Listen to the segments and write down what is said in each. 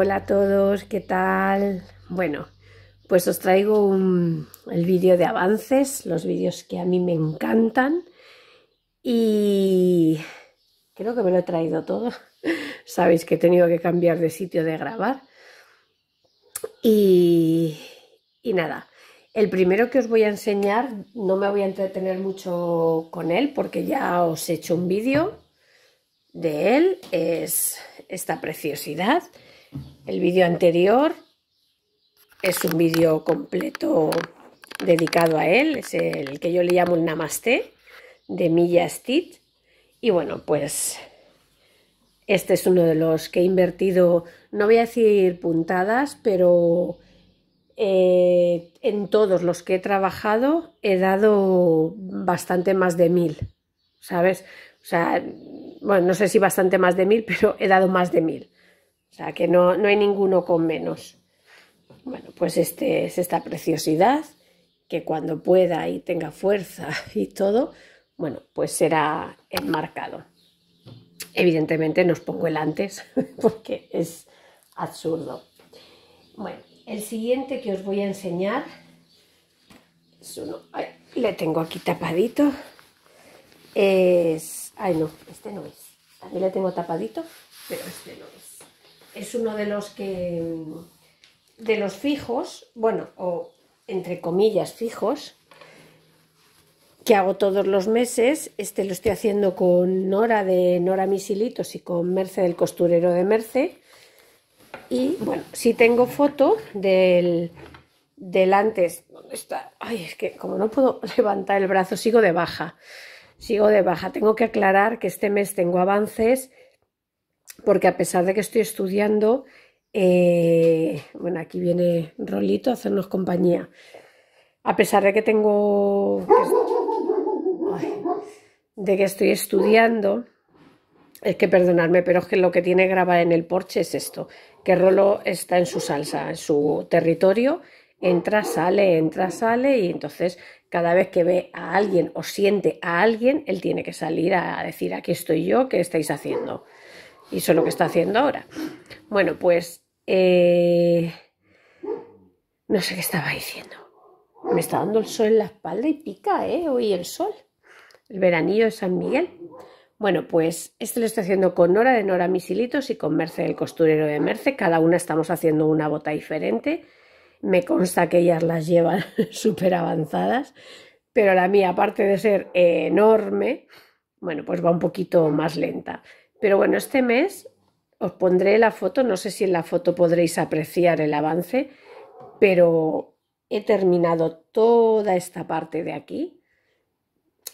Hola a todos, ¿qué tal? Bueno, pues os traigo el vídeo de avances, los vídeos que a mí me encantan y creo que me lo he traído todo. Sabéis que he tenido que cambiar de sitio de grabar y nada. El primero que os voy a enseñar, no me voy a entretener mucho con él porque ya os he hecho un vídeo de él, es esta preciosidad el vídeo anterior es un vídeo completo dedicado a él, es el que yo le llamo el Namaste de Milla Steed. Y bueno, pues este es uno de los que he invertido, no voy a decir puntadas, pero eh, en todos los que he trabajado he dado bastante más de mil, ¿sabes? O sea, bueno, no sé si bastante más de mil, pero he dado más de mil. O sea que no, hay ninguno con menos. Bueno, pues este es esta preciosidad que cuando pueda y tenga fuerza y todo, bueno, pues será enmarcado. Evidentemente no os pongo el antes porque es absurdo. Bueno, el siguiente que os voy a enseñar es uno, le tengo aquí tapadito, es, ay no, este no es, también le tengo tapadito, pero este no es es uno de los que de los fijos, bueno, o entre comillas fijos, que hago todos los meses. Este lo estoy haciendo con Nora de Nora Misilitos y con Merce del costurero de Merce. Y bueno, si tengo foto del, del antes. ¿Dónde está? Ay, es que como no puedo levantar el brazo, sigo de baja. Sigo de baja. Tengo que aclarar que este mes tengo avances porque a pesar de que estoy estudiando, eh, bueno, aquí viene Rolito a hacernos compañía. A pesar de que tengo... de que estoy estudiando, es que perdonadme, pero es que lo que tiene grabado en el porche es esto, que Rolo está en su salsa, en su territorio, entra, sale, entra, sale, y entonces cada vez que ve a alguien o siente a alguien, él tiene que salir a decir, aquí estoy yo, ¿qué estáis haciendo? Y eso es lo que está haciendo ahora. Bueno, pues... Eh, no sé qué estaba diciendo. Me está dando el sol en la espalda y pica, ¿eh? Hoy el sol. El veranillo de San Miguel. Bueno, pues este lo estoy haciendo con Nora de Nora Misilitos y con Merce el costurero de Merce. Cada una estamos haciendo una bota diferente. Me consta que ellas las llevan súper avanzadas, pero la mía, aparte de ser enorme, bueno, pues va un poquito más lenta. Pero bueno, este mes os pondré la foto, no sé si en la foto podréis apreciar el avance, pero he terminado toda esta parte de aquí.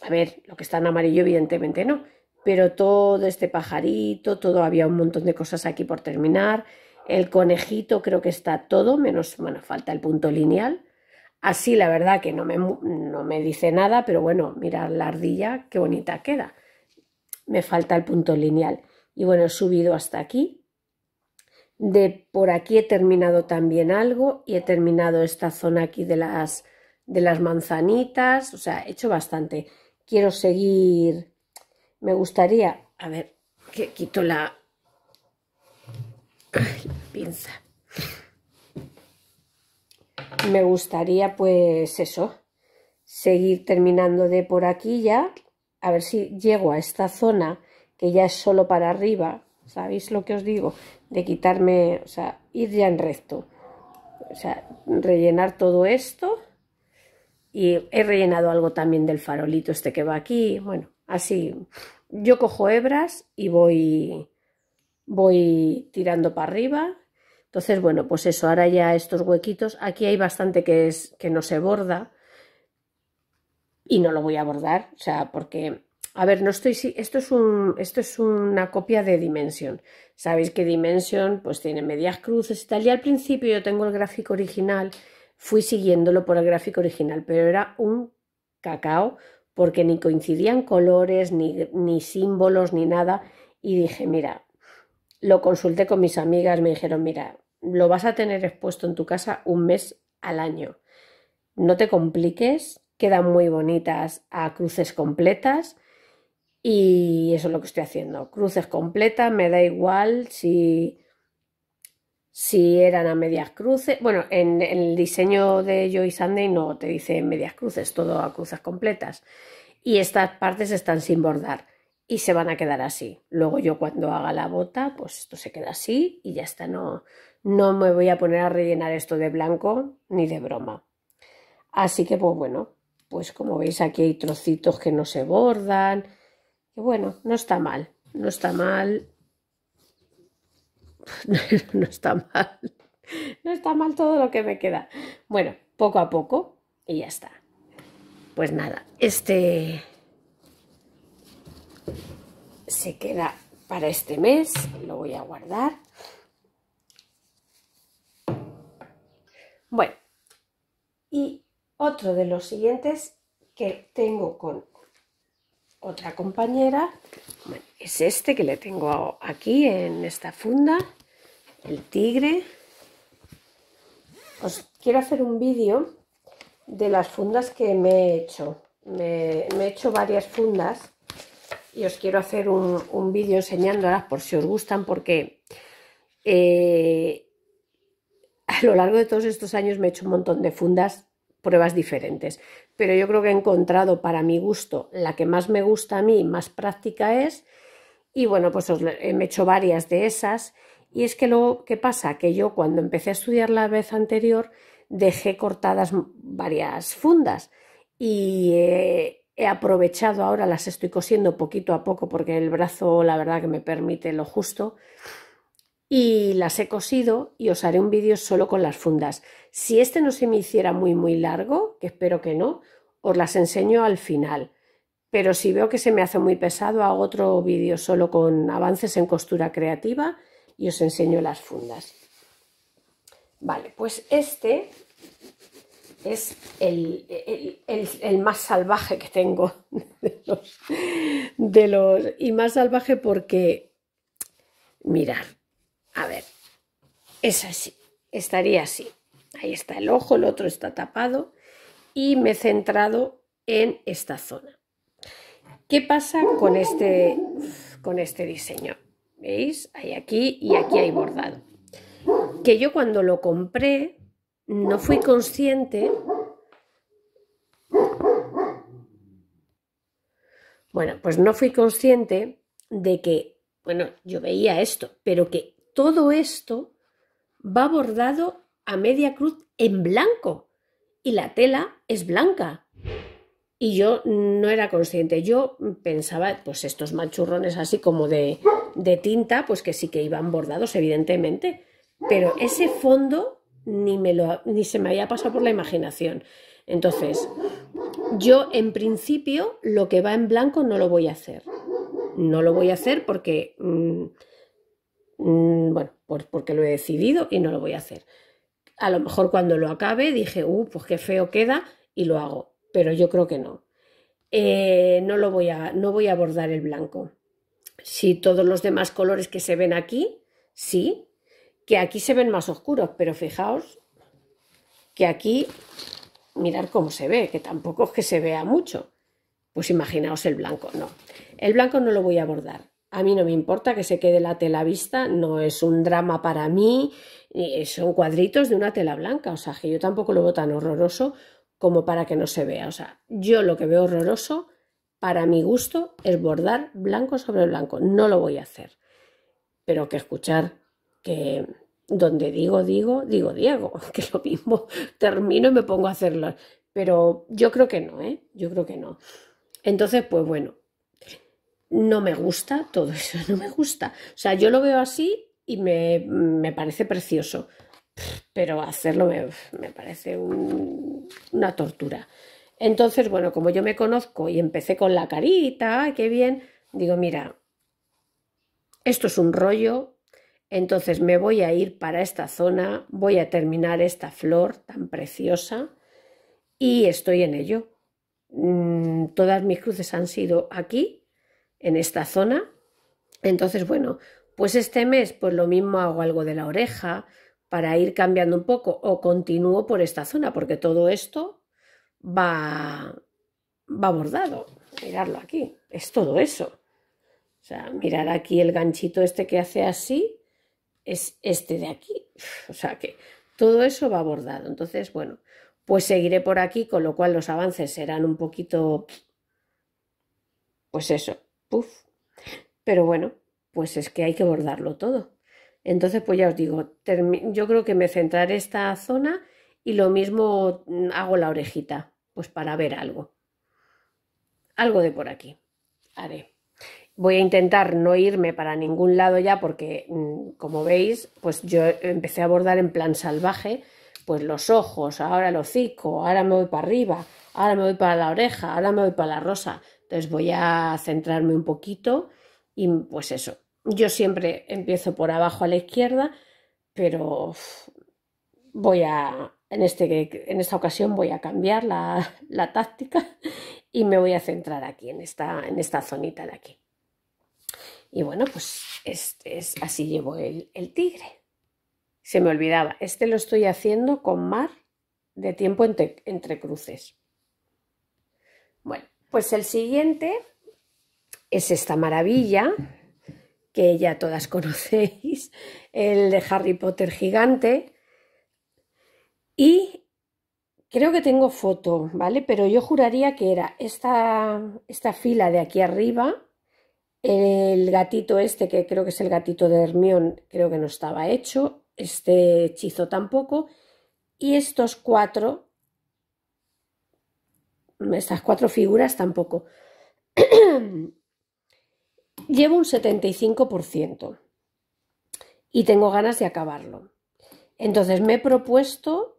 A ver, lo que está en amarillo evidentemente no, pero todo este pajarito, todo había un montón de cosas aquí por terminar. El conejito creo que está todo, menos, bueno, falta el punto lineal. Así la verdad que no me, no me dice nada, pero bueno, mirad la ardilla, qué bonita queda me falta el punto lineal. Y bueno, he subido hasta aquí. De por aquí he terminado también algo y he terminado esta zona aquí de las, de las manzanitas. O sea, he hecho bastante. Quiero seguir... Me gustaría... A ver, que quito la... pinza. Me gustaría pues eso, seguir terminando de por aquí ya a ver si llego a esta zona que ya es solo para arriba, ¿sabéis lo que os digo? De quitarme, o sea, ir ya en recto. O sea, rellenar todo esto y he rellenado algo también del farolito este que va aquí, bueno, así yo cojo hebras y voy voy tirando para arriba. Entonces, bueno, pues eso, ahora ya estos huequitos, aquí hay bastante que es que no se borda, y no lo voy a abordar, o sea, porque, a ver, no estoy, esto es, un, esto es una copia de Dimension. Sabéis que Dimension pues tiene medias cruces y tal, y al principio yo tengo el gráfico original, fui siguiéndolo por el gráfico original, pero era un cacao porque ni coincidían colores, ni, ni símbolos, ni nada, y dije, mira, lo consulté con mis amigas, me dijeron, mira, lo vas a tener expuesto en tu casa un mes al año. No te compliques, quedan muy bonitas a cruces completas y eso es lo que estoy haciendo. Cruces completas, me da igual si, si eran a medias cruces. Bueno, en, el diseño de Joy Sunday no te dice medias cruces, todo a cruces completas. Y estas partes están sin bordar y se van a quedar así. Luego yo cuando haga la bota, pues esto se queda así y ya está, no, no me voy a poner a rellenar esto de blanco ni de broma. Así que pues bueno, pues como veis aquí hay trocitos que no se bordan. Y bueno, no está mal, no está mal. no está mal. No está mal todo lo que me queda. Bueno, poco a poco y ya está. Pues nada, este se queda para este mes, lo voy a guardar. Bueno, y otro de los siguientes que tengo con otra compañera es este que le tengo aquí en esta funda, el tigre. Os quiero hacer un vídeo de las fundas que me he hecho. Me, he hecho varias fundas y os quiero hacer un, vídeo enseñándolas por si os gustan porque eh, a lo largo de todos estos años me he hecho un montón de fundas pruebas diferentes. Pero yo creo que he encontrado para mi gusto la que más me gusta a mí, más práctica es. Y bueno, pues os, eh, he hecho varias de esas. Y es que lo ¿qué pasa? Que yo cuando empecé a estudiar la vez anterior dejé cortadas varias fundas y he aprovechado ahora, las estoy cosiendo poquito a poco porque el brazo la verdad que me permite lo justo y las he cosido y os haré un vídeo solo con las fundas. Si este no se me hiciera muy muy largo, que espero que no, os las enseño al final. Pero si veo que se me hace muy pesado, hago otro vídeo solo con avances en costura creativa y os enseño las fundas. Vale, pues este es el, más salvaje que tengo de los, de los, y más salvaje porque mirad a ver, es así, estaría así. Ahí está el ojo, el otro está tapado y me he centrado en esta zona. ¿Qué pasa con este, con este diseño? ¿Veis? Hay aquí y aquí hay bordado. Que yo cuando lo compré no fui consciente. Bueno, pues no fui consciente de que, bueno, yo veía esto, pero que todo esto va bordado a media cruz en blanco y la tela es blanca. Y yo no era consciente, yo pensaba, pues estos machurrones así como de, tinta, pues que sí que iban bordados, evidentemente, pero ese fondo ni, me lo, ni se me había pasado por la imaginación. Entonces, yo en principio lo que va en blanco no lo voy a hacer. No lo voy a hacer porque... Mm, Mm, bueno, porque lo he decidido y no lo voy a hacer. A lo mejor cuando lo acabe dije, uh, pues qué feo queda y lo hago, pero yo creo que no. Eh, no lo voy a, no voy a abordar el blanco. Si todos los demás colores que se ven aquí, sí, que aquí se ven más oscuros, pero fijaos que aquí, mirar cómo se ve, que tampoco es que se vea mucho. Pues imaginaos el blanco, no. El blanco no lo voy a abordar. A mí no me importa que se quede la tela vista, no es un drama para mí, son cuadritos de una tela blanca, o sea, que yo tampoco lo veo tan horroroso como para que no se vea. O sea, yo lo que veo horroroso, para mi gusto, es bordar blanco sobre blanco, no lo voy a hacer. Pero que escuchar que donde digo, digo, digo Diego, que lo mismo termino y me pongo a hacerlo. Pero yo creo que no, ¿eh? Yo creo que no. Entonces, pues bueno, no me gusta, todo eso no me gusta. O sea, yo lo veo así y me, me parece precioso, pero hacerlo me, parece una tortura. Entonces, bueno, como yo me conozco y empecé con la carita, qué bien! Digo, mira, esto es un rollo, entonces me voy a ir para esta zona, voy a terminar esta flor tan preciosa y estoy en ello. Mm, todas mis cruces han sido aquí en esta zona. Entonces, bueno, pues este mes, pues lo mismo hago algo de la oreja para ir cambiando un poco o continúo por esta zona, porque todo esto va, va bordado. Miradlo aquí, es todo eso. O sea, mirar aquí el ganchito este que hace así, es este de aquí. O sea que todo eso va bordado. Entonces, bueno, pues seguiré por aquí, con lo cual los avances serán un poquito, pues eso, pero bueno, pues es que hay que bordarlo todo. Entonces, pues ya os digo, yo creo que me centraré esta zona y lo mismo mm, hago la orejita, pues para ver algo. Algo de por aquí haré. Voy a intentar no irme para ningún lado ya porque, mm, como veis, pues yo empecé a bordar en plan salvaje, pues los ojos, ahora el hocico, ahora me voy para arriba, ahora me voy para la oreja, ahora me voy para la rosa. Entonces voy a centrarme un poquito y pues eso. Yo siempre empiezo por abajo a la izquierda, pero voy a, en, este, en esta ocasión voy a cambiar la, táctica y me voy a centrar aquí, en esta, en esta zonita de aquí. Y bueno, pues este es, así llevo el, tigre. Se me olvidaba, este lo estoy haciendo con mar de tiempo entre cruces. Pues el siguiente es esta maravilla que ya todas conocéis, el de Harry Potter gigante. Y creo que tengo foto, ¿vale? Pero yo juraría que era esta, esta fila de aquí arriba, el gatito este, que creo que es el gatito de Hermión, creo que no estaba hecho, este hechizo tampoco, y estos cuatro estas cuatro figuras tampoco. Llevo un 75% y tengo ganas de acabarlo. Entonces me he propuesto,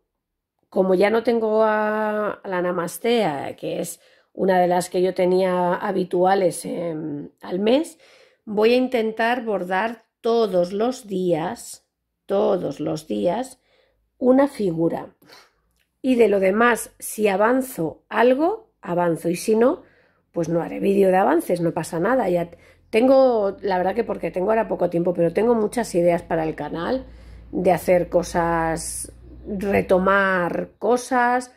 como ya no tengo a la namastea, que es una de las que yo tenía habituales em, al mes, voy a intentar bordar todos los días, todos los días, una figura y de lo demás, si avanzo algo, avanzo y si no, pues no haré vídeo de avances, no pasa nada. Ya tengo, la verdad que porque tengo ahora poco tiempo, pero tengo muchas ideas para el canal de hacer cosas, retomar cosas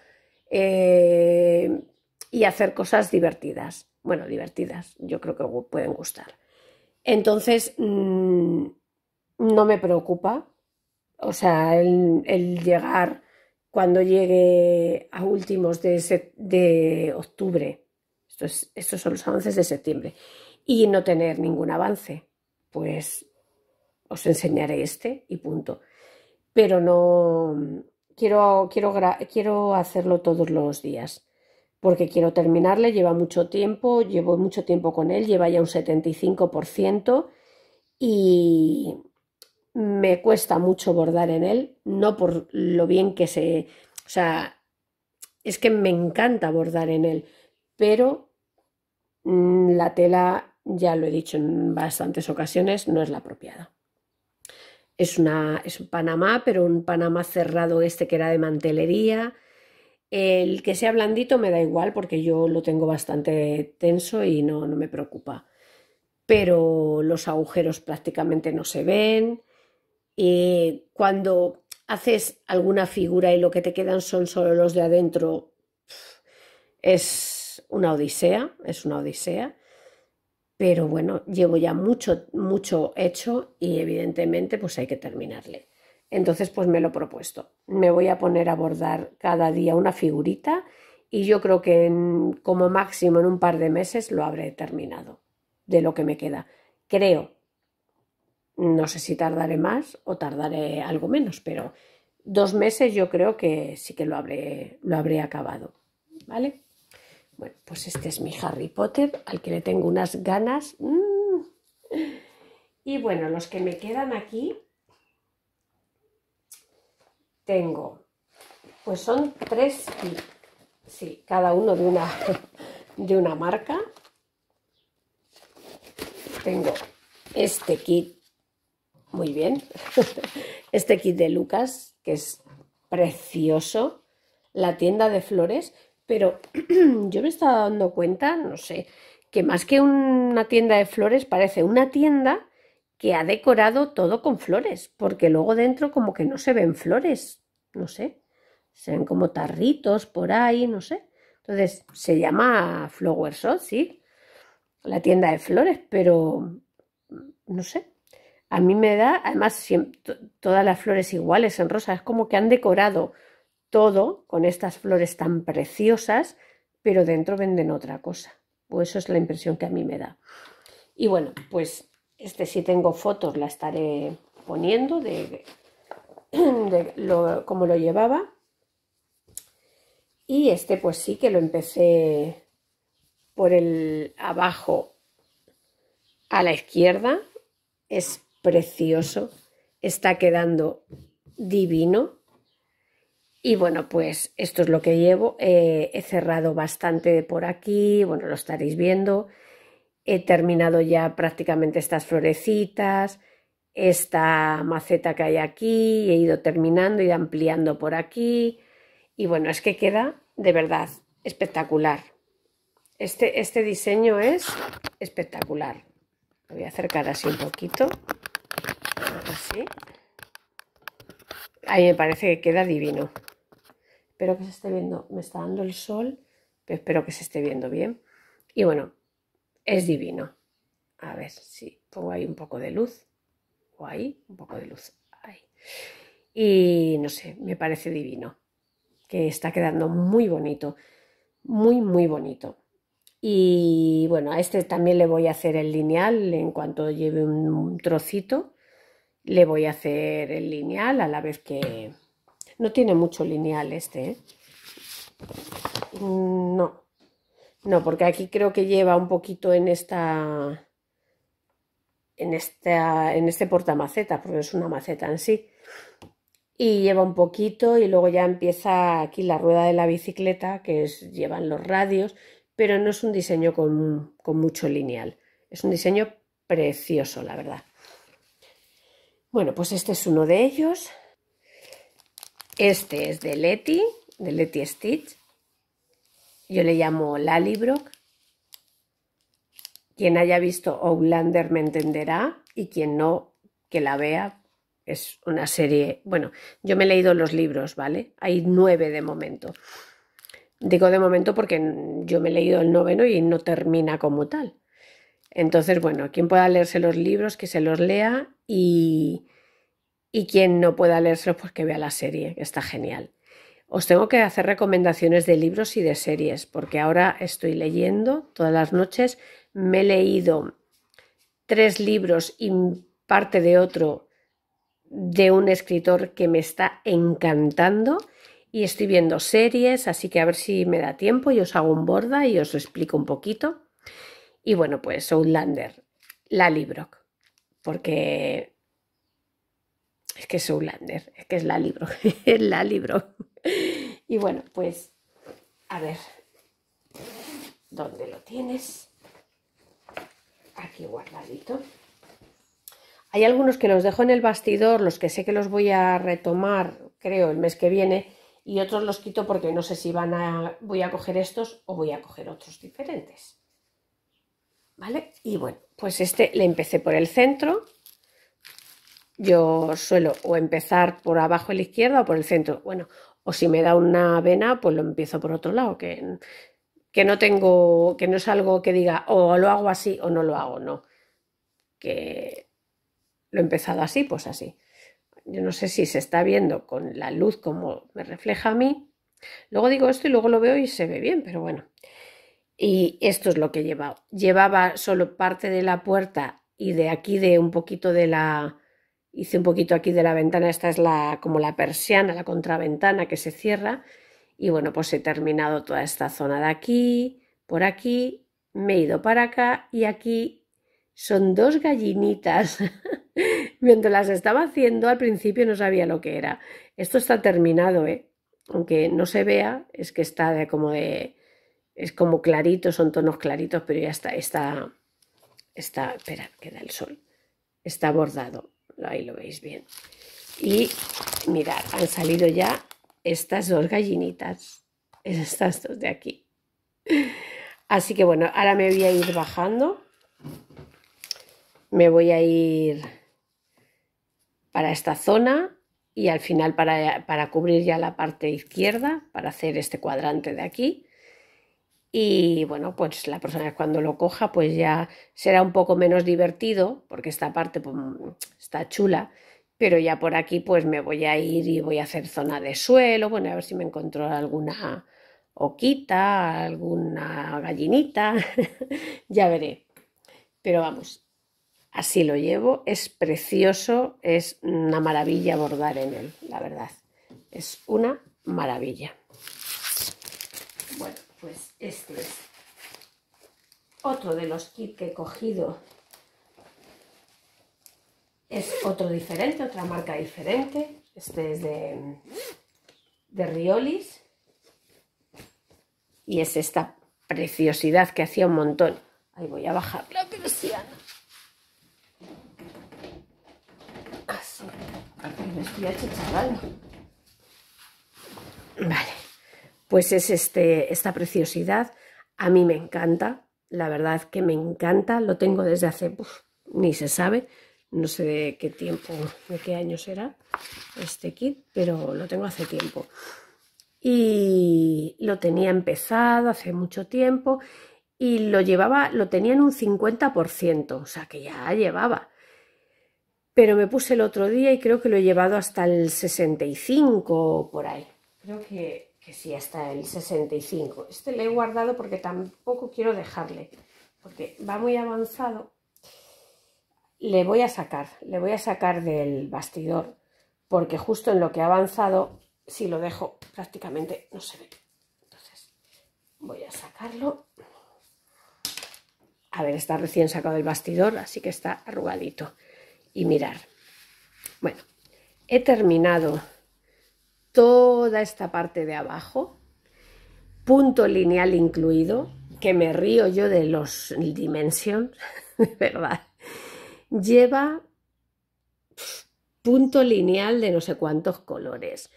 eh, y hacer cosas divertidas. Bueno, divertidas, yo creo que pueden gustar. Entonces, mm, no me preocupa, o sea, el llegar cuando llegue a últimos de, de octubre. Estos, estos son los avances de septiembre. Y no tener ningún avance, pues os enseñaré este y punto. Pero no quiero, quiero, quiero hacerlo todos los días porque quiero terminarle, lleva mucho tiempo, llevo mucho tiempo con él, lleva ya un 75% y, me cuesta mucho bordar en él, no por lo bien que se... O sea, es que me encanta bordar en él, pero mm, la tela, ya lo he dicho en bastantes ocasiones, no es la apropiada. Es, una, es un Panamá, pero un Panamá cerrado este que era de mantelería. El que sea blandito me da igual porque yo lo tengo bastante tenso y no me preocupa. Pero los agujeros prácticamente no se ven. Y eh, cuando haces alguna figura y lo que te quedan son solo los de adentro, es una odisea, es una odisea. Pero bueno, llevo ya mucho, mucho hecho y evidentemente pues hay que terminarle. Entonces pues me lo he propuesto. Me voy a poner a bordar cada día una figurita y yo creo que como máximo en un par de meses lo habré terminado de lo que me queda. Creo, no sé si tardaré más o tardaré algo menos, pero dos meses yo creo que sí que lo habré, lo acabado. ¿Vale? Bueno, pues este es mi Harry Potter, al que le tengo unas ganas. Mm. Y bueno, los que me quedan aquí, tengo, pues son tres, sí, cada uno de una, de una marca. Tengo este kit muy bien. Este kit de Lucas, que es precioso. La tienda de flores. Pero yo me estaba dando cuenta, no sé, que más que una tienda de flores parece una tienda que ha decorado todo con flores, porque luego dentro como que no se ven flores, no sé, se ven como tarritos por ahí, no sé. Entonces se llama Flower Shop, sí, la tienda de flores, pero no sé, a mí me da, además, todas las flores iguales en rosa, es como que han decorado todo con estas flores tan preciosas, pero dentro venden otra cosa. pues eso es la impresión que a mí me da. Y bueno, pues este si tengo fotos la estaré poniendo de, lo, cómo lo llevaba. Y este pues sí que lo empecé por el abajo a la izquierda. Es precioso, está quedando divino. Y bueno, pues esto es lo que llevo. he cerrado bastante por aquí, bueno, lo estaréis viendo. He terminado ya prácticamente estas florecitas, esta maceta que hay aquí, he ido terminando y ampliando por aquí. Y bueno, es que queda de verdad espectacular. Este, este diseño es espectacular. Lo voy a acercar así un poquito así. Ahí me parece que queda divino. Espero que se esté viendo, me está dando el sol, pero espero que se esté viendo bien. Y bueno, es divino. A ver si pongo ahí un poco de luz. O ahí, un poco de luz. Y no sé, me parece divino. Que está quedando muy bonito. Muy, muy bonito. Y bueno, a este también le voy a hacer el lineal en cuanto lleve un trocito. Le voy a hacer el lineal a la vez que... No tiene mucho lineal este, ¿eh? No. No, porque aquí creo que lleva un poquito en esta... En, esta, en este portamaceta, porque es una maceta en sí. Y lleva un poquito y luego ya empieza aquí la rueda de la bicicleta, que llevan los radios, pero no es un diseño con mucho lineal. Es un diseño precioso, la verdad. Bueno, pues este es uno de ellos. Este es de Letty, de Letty Stitch. Yo le llamo Lalibrock. Quien haya visto Outlander me entenderá y quien no, que la vea. Es una serie, bueno, yo me he leído los libros, ¿vale? Hay nueve de momento. Digo de momento porque yo me he leído el noveno y no termina como tal. Entonces, bueno, quien pueda leerse los libros, que se los lea y, y quien no pueda leérselos, pues que vea la serie, que está genial. Os tengo que hacer recomendaciones de libros y de series, porque ahora estoy leyendo todas las noches. Me he leído tres libros y parte de otro de un escritor que me está encantando y estoy viendo series, así que a ver si me da tiempo y os hago un borda y os explico un poquito. Y bueno, pues Lander, la libro, porque es que es Lander, es que es la libro, es la Y bueno, pues a ver, ¿dónde lo tienes? Aquí guardadito. Hay algunos que los dejo en el bastidor, los que sé que los voy a retomar, creo, el mes que viene, y otros los quito porque no sé si van a, voy a coger estos o voy a coger otros diferentes. ¿Vale? Y bueno, pues este le empecé por el centro. Yo suelo o empezar por abajo a la izquierda o por el centro. Bueno, o si me da una vena, pues lo empiezo por otro lado, que, que no tengo, que no es algo que diga o lo hago así o no lo hago, no. Que lo he empezado así, pues así. Yo no sé si se está viendo con la luz como me refleja a mí. Luego digo esto y luego lo veo y se ve bien, pero bueno. Y esto es lo que llevaba. Llevaba solo parte de la puerta y de aquí de un poquito de la hice un poquito aquí de la ventana, esta es la como la persiana, la contraventana que se cierra y bueno, pues he terminado toda esta zona de aquí, por aquí, me he ido para acá y aquí son dos gallinitas. Mientras las estaba haciendo al principio no sabía lo que era. Esto está terminado, ¿eh? Aunque no se vea, es que está como de es como clarito, son tonos claritos, pero ya está, está, está, espera, queda el sol, está bordado, ahí lo veis bien. Y mirad, han salido ya estas dos gallinitas, estas dos de aquí. Así que bueno, ahora me voy a ir bajando, me voy a ir para esta zona y al final para, para cubrir ya la parte izquierda, para hacer este cuadrante de aquí y bueno, pues la persona cuando lo coja, pues ya será un poco menos divertido, porque esta parte pues, mm, está chula, pero ya por aquí pues me voy a ir y voy a hacer zona de suelo, bueno, a ver si me encuentro alguna oquita, alguna gallinita, ya veré. Pero vamos, así lo llevo, es precioso, es una maravilla bordar en él, la verdad, es una maravilla. Bueno pues este es otro de los kits que he cogido es otro diferente, otra marca diferente este es de de Riolis y es esta preciosidad que hacía un montón ahí voy a bajar la persiana así, me estoy vale pues es este, esta preciosidad. A mí me encanta, la verdad que me encanta, lo tengo desde hace, ni se sabe, no sé de qué tiempo, de qué año será este kit, pero lo tengo hace tiempo. Y lo tenía empezado hace mucho tiempo y lo llevaba, lo tenía en un 50%, o sea que ya llevaba. Pero me puse el otro día y creo que lo he llevado hasta el 65 por ahí. Creo que que sí, hasta el 65. Este le he guardado porque tampoco quiero dejarle, porque va muy avanzado. Le voy a sacar, le voy a sacar del bastidor, porque justo en lo que ha avanzado, si lo dejo, prácticamente no se ve. Entonces, voy a sacarlo. A ver, está recién sacado del bastidor, así que está arrugadito. Y mirar. Bueno, he terminado toda esta parte de abajo, punto lineal incluido, que me río yo de los dimensions, de verdad, lleva punto lineal de no sé cuántos colores,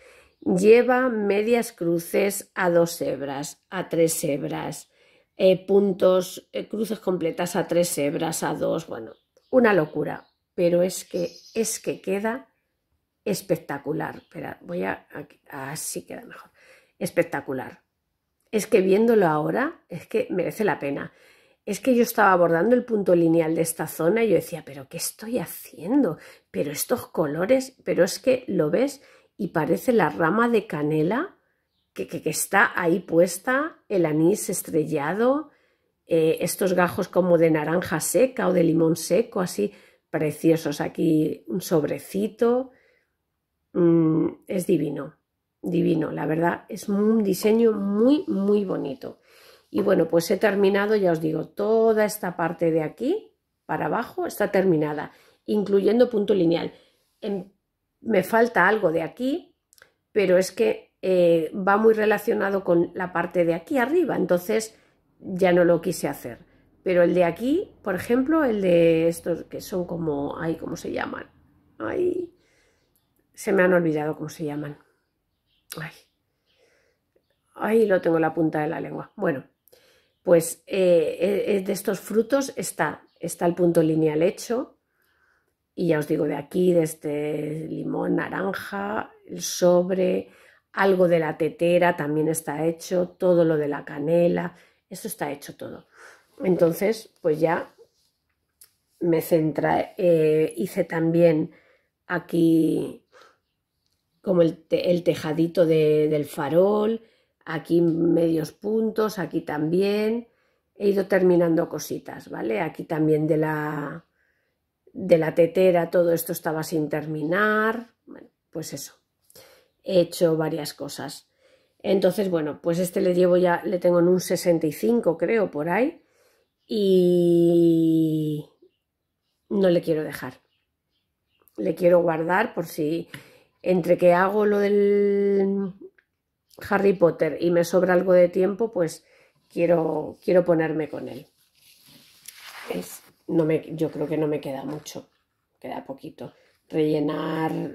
lleva medias cruces a dos hebras, a tres hebras, eh, puntos, eh, cruces completas a tres hebras, a dos, bueno, una locura, pero es que es que queda espectacular. pero voy a... así queda mejor. Espectacular. Es que viéndolo ahora, es que merece la pena. Es que yo estaba abordando el punto lineal de esta zona y yo decía, pero ¿qué estoy haciendo? Pero estos colores, pero es que lo ves y parece la rama de canela que, está ahí puesta, el anís estrellado, eh, estos gajos como de naranja seca o de limón seco, así preciosos aquí, un sobrecito, Mm, es divino, divino, la verdad, es un diseño muy, muy bonito. Y bueno, pues he terminado, ya os digo, toda esta parte de aquí para abajo está terminada, incluyendo punto lineal. Em, me falta algo de aquí, pero es que eh, va muy relacionado con la parte de aquí arriba, entonces ya no lo quise hacer. Pero el de aquí, por ejemplo, el de estos que son como, ahí ¿cómo se llaman? ahí se me han olvidado cómo se llaman. Ay, ahí lo tengo la punta de la lengua. Bueno, pues eh, eh, de estos frutos está, está el punto lineal hecho. Y ya os digo, de aquí, de este limón, naranja, el sobre, algo de la tetera también está hecho, todo lo de la canela, esto está hecho todo. Entonces, pues ya me centra, eh, hice también aquí como el, tejadito del farol, aquí medios puntos, aquí también. He ido terminando cositas, ¿vale? Aquí también de la, de la tetera todo esto estaba sin terminar. Bueno, pues eso. He hecho varias cosas. Entonces, bueno, pues este le llevo ya, le tengo en un 65 creo por ahí. Y no le quiero dejar. Le quiero guardar por si entre que hago lo del Harry Potter y me sobra algo de tiempo, pues quiero, quiero ponerme con él. no me, yo creo que no me queda mucho, queda poquito. Rellenar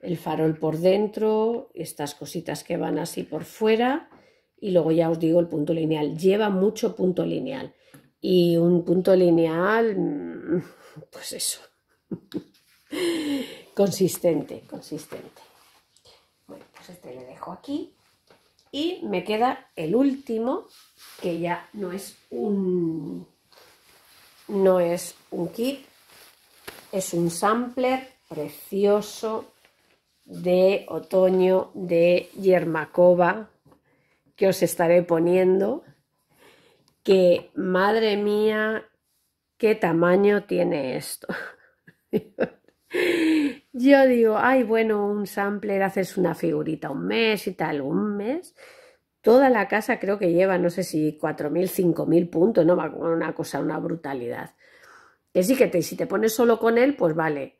el farol por dentro, estas cositas que van así por fuera y luego ya os digo el punto lineal. Lleva mucho punto lineal y un punto lineal, mm, pues eso. consistente, consistente. Bueno, pues este le dejo aquí. Y me queda el último, que ya no es un, no es un kit, es un sampler precioso de otoño de Yermakova que os estaré poniendo. Que madre mía, qué tamaño tiene esto. Yo digo, ay, bueno, un sampler, haces una figurita un mes y tal, un mes. Toda la casa creo que lleva, no sé si 4.000, 5.000 puntos, ¿no? va con Una cosa, una brutalidad. es sí que si te pones solo con él, pues vale.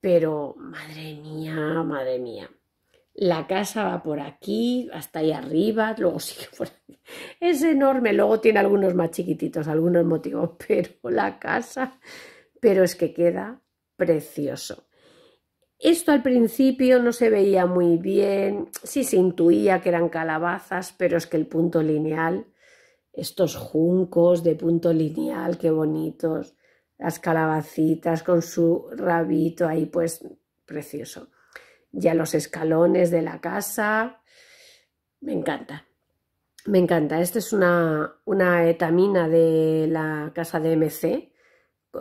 Pero, madre mía, madre mía. La casa va por aquí, hasta ahí arriba, luego sigue por aquí. Es enorme, luego tiene algunos más chiquititos, algunos motivos, pero la casa, pero es que queda precioso. Esto al principio no se veía muy bien, sí se intuía que eran calabazas, pero es que el punto lineal, estos juncos de punto lineal, qué bonitos, las calabacitas con su rabito ahí, pues precioso. Ya los escalones de la casa, me encanta. Me encanta. Esta es una, una etamina de la casa de MC.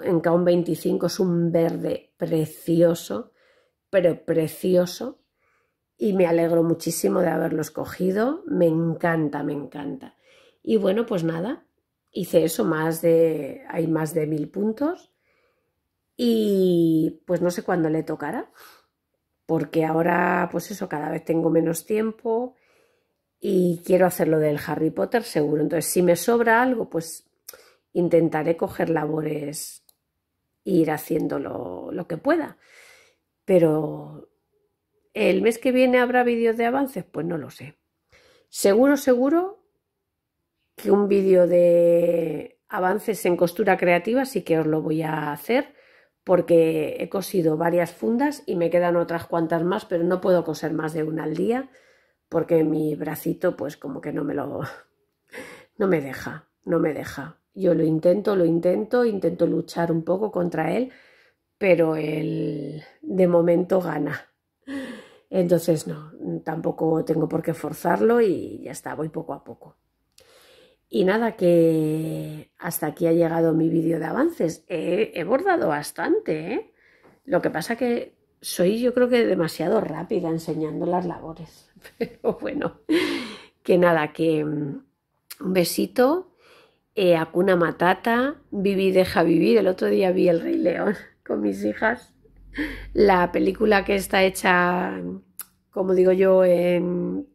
En K25 es un verde precioso pero precioso y me alegro muchísimo de haberlo escogido, me encanta, me encanta. Y bueno, pues nada, hice eso, más de, hay más de mil puntos y pues no sé cuándo le tocará, porque ahora pues eso, cada vez tengo menos tiempo y quiero hacerlo del Harry Potter seguro. Entonces, si me sobra algo, pues intentaré coger labores e ir haciéndolo lo que pueda. Pero ¿El mes que viene habrá vídeos de avances? Pues no lo sé. Seguro, seguro que un vídeo de avances en costura creativa sí que os lo voy a hacer porque he cosido varias fundas y me quedan otras cuantas más, pero no puedo coser más de una al día porque mi bracito pues como que no me lo... no me deja, no me deja. Yo lo intento, lo intento, intento luchar un poco contra él, pero él de momento gana. Entonces no, tampoco tengo por qué forzarlo y ya está, voy poco a poco. Y nada, que hasta aquí ha llegado mi vídeo de avances. He, bordado bastante, ¿eh? Lo que pasa que soy yo creo que demasiado rápida enseñando las labores. Pero bueno, que nada, que mm, un besito. Eh, Acuna Matata, Viví deja vivir. El otro día vi El Rey León mis hijas la película que está hecha, como digo yo, en,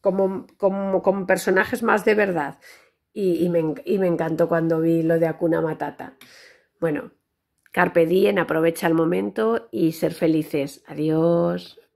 como, como, personajes más de verdad. Y, y, me, encantó cuando vi lo de Acuna Matata. Bueno, carpe diem, aprovecha el momento y ser felices. Adiós.